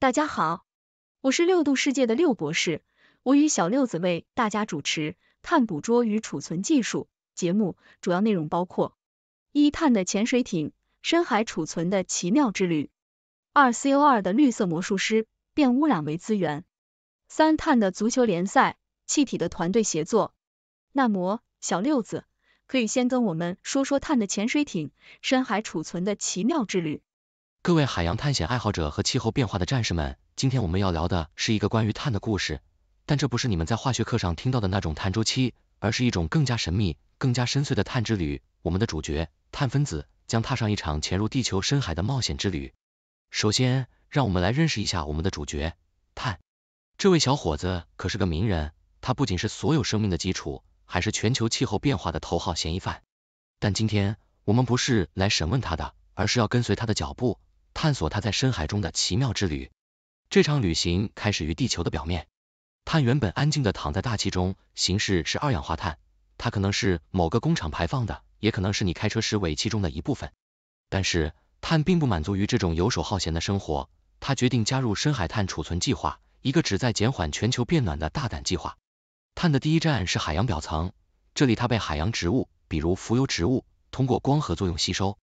大家好，我是六度世界的六博士，我与小六子为大家主持《碳捕捉与储存技术》节目，主要内容包括：一、碳的潜水艇深海储存的奇妙之旅；二、c o 二的绿色魔术师变污染为资源；三、碳的足球联赛气体的团队协作。那么，小六子可以先跟我们说说碳的潜水艇深海储存的奇妙之旅。各位海洋探险爱好者和气候变化的战士们，今天我们要聊的是一个关于碳的故事，但这不是你们在化学课上听到的那种碳周期，而是一种更加神秘、更加深邃的碳之旅。我们的主角碳分子将踏上一场潜入地球深海的冒险之旅。首先，让我们来认识一下我们的主角碳。这位小伙子可是个名人，他不仅是所有生命的基础，还是全球气候变化的头号嫌疑犯。但今天我们不是来审问他的，而是要跟随他的脚步。探索他在深海中的奇妙之旅。这场旅行开始于地球的表面，碳原本安静的躺在大气中，形式是二氧化碳。它可能是某个工厂排放的，也可能是你开车时尾气中的一部分。但是碳并不满足于这种游手好闲的生活，他决定加入深海碳储存计划，一个旨在减缓全球变暖的大胆计划。碳的第一站是海洋表层，这里它被海洋植物，比如浮游植物，通过光合作用吸收。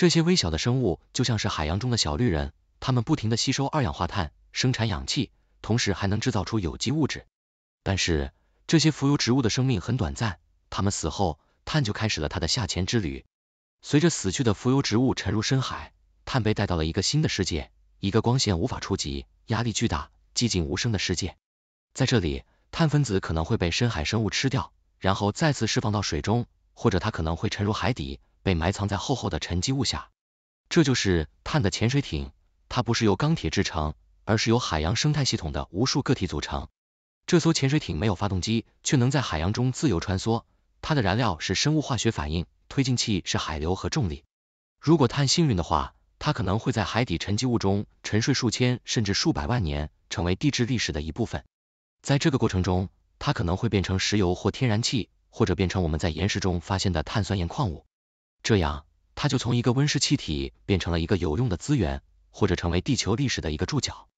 这些微小的生物就像是海洋中的小绿人，它们不停地吸收二氧化碳，生产氧气，同时还能制造出有机物质。但是，这些浮游植物的生命很短暂，它们死后，碳就开始了他的下潜之旅。随着死去的浮游植物沉入深海，碳被带到了一个新的世界，一个光线无法触及、压力巨大、寂静无声的世界。在这里，碳分子可能会被深海生物吃掉，然后再次释放到水中，或者它可能会沉入海底。被埋藏在厚厚的沉积物下，这就是碳的潜水艇。它不是由钢铁制成，而是由海洋生态系统的无数个体组成。这艘潜水艇没有发动机，却能在海洋中自由穿梭。它的燃料是生物化学反应，推进器是海流和重力。如果碳幸运的话，它可能会在海底沉积物中沉睡数千甚至数百万年，成为地质历史的一部分。在这个过程中，它可能会变成石油或天然气，或者变成我们在岩石中发现的碳酸盐矿物。这样，它就从一个温室气体变成了一个有用的资源，或者成为地球历史的一个注脚。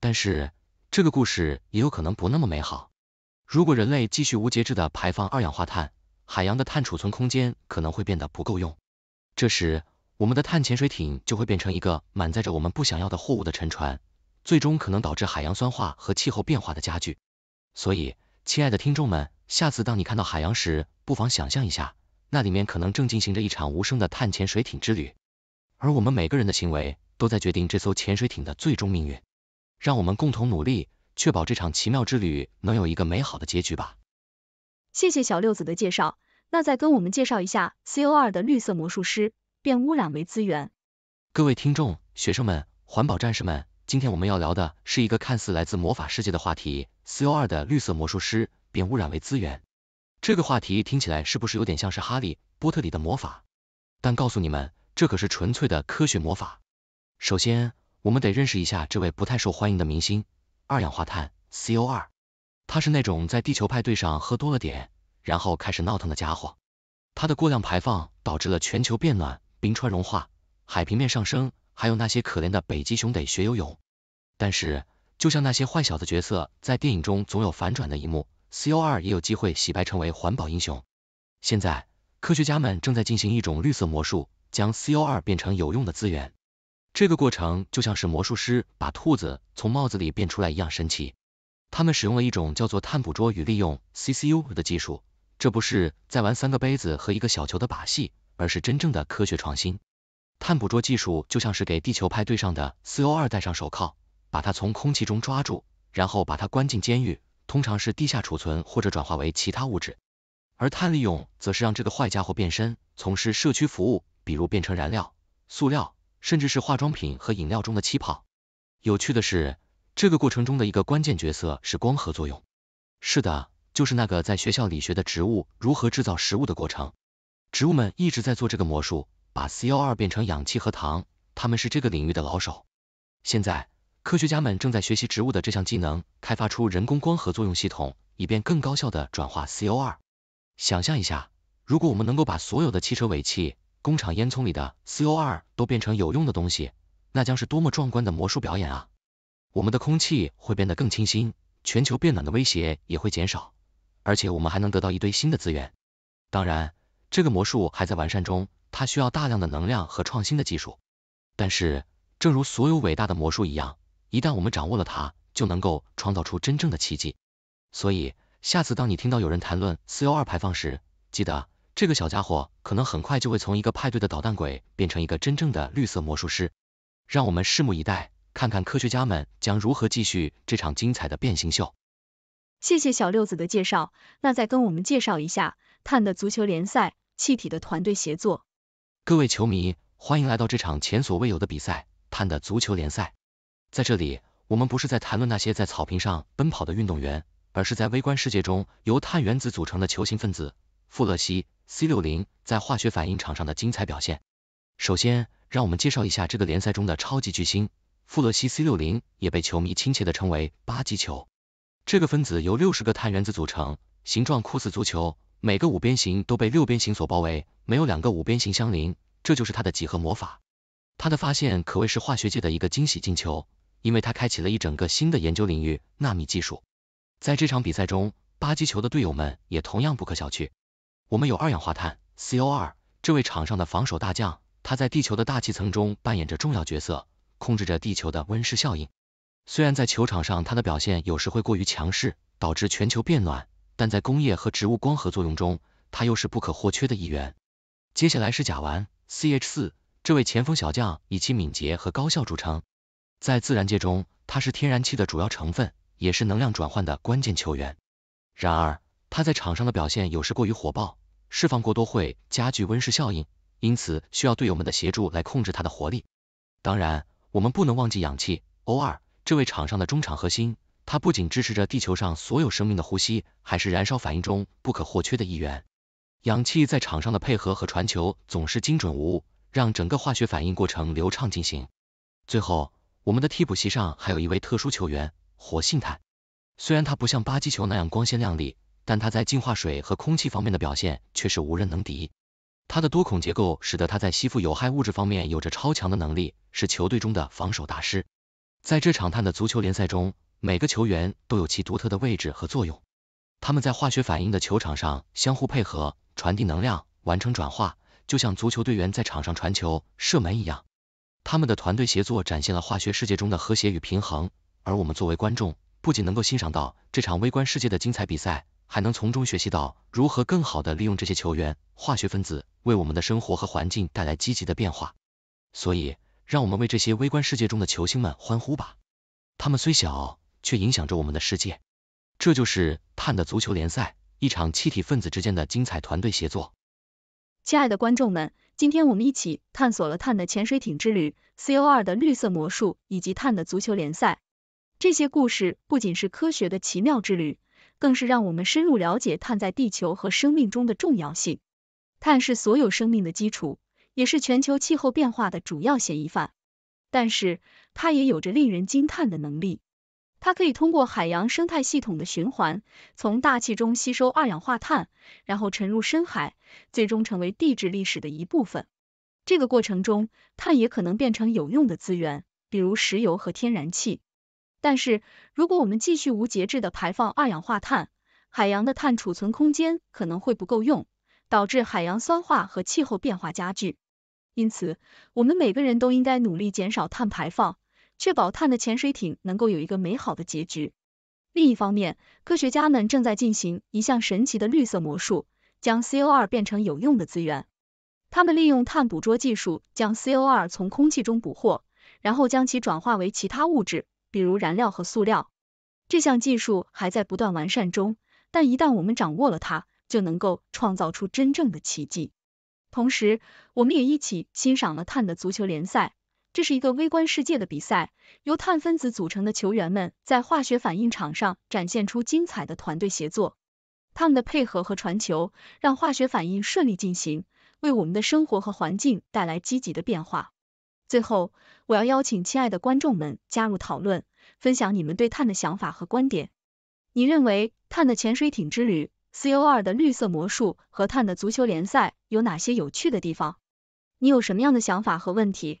但是，这个故事也有可能不那么美好。如果人类继续无节制的排放二氧化碳，海洋的碳储存空间可能会变得不够用。这时，我们的碳潜水艇就会变成一个满载着我们不想要的货物的沉船，最终可能导致海洋酸化和气候变化的加剧。所以，亲爱的听众们，下次当你看到海洋时，不妨想象一下。那里面可能正进行着一场无声的探潜水艇之旅，而我们每个人的行为都在决定这艘潜水艇的最终命运。让我们共同努力，确保这场奇妙之旅能有一个美好的结局吧。谢谢小六子的介绍，那再跟我们介绍一下 CO2 的绿色魔术师，变污染为资源。各位听众、学生们、环保战士们，今天我们要聊的是一个看似来自魔法世界的话题，CO2 的绿色魔术师，变污染为资源。这个话题听起来是不是有点像是哈利波特里的魔法？但告诉你们，这可是纯粹的科学魔法。首先，我们得认识一下这位不太受欢迎的明星——二氧化碳 c o 2他是那种在地球派对上喝多了点，然后开始闹腾的家伙。他的过量排放导致了全球变暖、冰川融化、海平面上升，还有那些可怜的北极熊得学游泳。但是，就像那些坏小子角色在电影中总有反转的一幕。c o 2也有机会洗白成为环保英雄。现在，科学家们正在进行一种绿色魔术，将 c o 2变成有用的资源。这个过程就像是魔术师把兔子从帽子里变出来一样神奇。他们使用了一种叫做碳捕捉与利用 （CCU） 的技术，这不是在玩三个杯子和一个小球的把戏，而是真正的科学创新。碳捕捉技术就像是给地球派对上的 c o 2戴上手铐，把它从空气中抓住，然后把它关进监狱。通常是地下储存或者转化为其他物质，而碳利用则是让这个坏家伙变身，从事社区服务，比如变成燃料、塑料，甚至是化妆品和饮料中的气泡。有趣的是，这个过程中的一个关键角色是光合作用。是的，就是那个在学校里学的植物如何制造食物的过程。植物们一直在做这个魔术，把 CO2 变成氧气和糖，他们是这个领域的老手。现在。科学家们正在学习植物的这项技能，开发出人工光合作用系统，以便更高效的转化 CO2。想象一下，如果我们能够把所有的汽车尾气、工厂烟囱里的 CO2 都变成有用的东西，那将是多么壮观的魔术表演啊！我们的空气会变得更清新，全球变暖的威胁也会减少，而且我们还能得到一堆新的资源。当然，这个魔术还在完善中，它需要大量的能量和创新的技术。但是，正如所有伟大的魔术一样，一旦我们掌握了它，就能够创造出真正的奇迹。所以，下次当你听到有人谈论四幺2排放时，记得这个小家伙可能很快就会从一个派对的捣蛋鬼变成一个真正的绿色魔术师。让我们拭目以待，看看科学家们将如何继续这场精彩的变形秀。谢谢小六子的介绍，那再跟我们介绍一下碳的足球联赛、气体的团队协作。各位球迷，欢迎来到这场前所未有的比赛——碳的足球联赛。在这里，我们不是在谈论那些在草坪上奔跑的运动员，而是在微观世界中由碳原子组成的球形分子富勒烯 C 六零在化学反应场上的精彩表现。首先，让我们介绍一下这个联赛中的超级巨星富勒烯 C 六零，也被球迷亲切的称为“八级球”。这个分子由六十个碳原子组成，形状酷似足球，每个五边形都被六边形所包围，没有两个五边形相邻，这就是它的几何魔法。它的发现可谓是化学界的一个惊喜进球。因为他开启了一整个新的研究领域——纳米技术。在这场比赛中，巴基球的队友们也同样不可小觑。我们有二氧化碳 c o 2这位场上的防守大将，他在地球的大气层中扮演着重要角色，控制着地球的温室效应。虽然在球场上他的表现有时会过于强势，导致全球变暖，但在工业和植物光合作用中，他又是不可或缺的一员。接下来是甲烷 c h 4这位前锋小将以其敏捷和高效著称。在自然界中，它是天然气的主要成分，也是能量转换的关键球员。然而，它在场上的表现有时过于火爆，释放过多会加剧温室效应，因此需要队友们的协助来控制它的活力。当然，我们不能忘记氧气 O₂ 这位场上的中场核心，它不仅支持着地球上所有生命的呼吸，还是燃烧反应中不可或缺的一员。氧气在场上的配合和传球总是精准无误，让整个化学反应过程流畅进行。最后。我们的替补席上还有一位特殊球员，活性炭。虽然它不像巴基球那样光鲜亮丽，但他在净化水和空气方面的表现却是无人能敌。它的多孔结构使得它在吸附有害物质方面有着超强的能力，是球队中的防守大师。在这场碳的足球联赛中，每个球员都有其独特的位置和作用。他们在化学反应的球场上相互配合，传递能量，完成转化，就像足球队员在场上传球、射门一样。他们的团队协作展现了化学世界中的和谐与平衡，而我们作为观众，不仅能够欣赏到这场微观世界的精彩比赛，还能从中学习到如何更好的利用这些球员、化学分子，为我们的生活和环境带来积极的变化。所以，让我们为这些微观世界中的球星们欢呼吧！他们虽小，却影响着我们的世界。这就是碳的足球联赛，一场气体分子之间的精彩团队协作。亲爱的观众们。今天我们一起探索了碳的潜水艇之旅、CO2 的绿色魔术以及碳的足球联赛。这些故事不仅是科学的奇妙之旅，更是让我们深入了解碳在地球和生命中的重要性。碳是所有生命的基础，也是全球气候变化的主要嫌疑犯。但是，它也有着令人惊叹的能力。它可以通过海洋生态系统的循环，从大气中吸收二氧化碳，然后沉入深海，最终成为地质历史的一部分。这个过程中，碳也可能变成有用的资源，比如石油和天然气。但是，如果我们继续无节制的排放二氧化碳，海洋的碳储存空间可能会不够用，导致海洋酸化和气候变化加剧。因此，我们每个人都应该努力减少碳排放。确保碳的潜水艇能够有一个美好的结局。另一方面，科学家们正在进行一项神奇的绿色魔术，将 CO2 变成有用的资源。他们利用碳捕捉技术将 CO2 从空气中捕获，然后将其转化为其他物质，比如燃料和塑料。这项技术还在不断完善中，但一旦我们掌握了它，就能够创造出真正的奇迹。同时，我们也一起欣赏了碳的足球联赛。这是一个微观世界的比赛，由碳分子组成的球员们在化学反应场上展现出精彩的团队协作。他们的配合和传球让化学反应顺利进行，为我们的生活和环境带来积极的变化。最后，我要邀请亲爱的观众们加入讨论，分享你们对碳的想法和观点。你认为碳的潜水艇之旅、c o 2的绿色魔术和碳的足球联赛有哪些有趣的地方？你有什么样的想法和问题？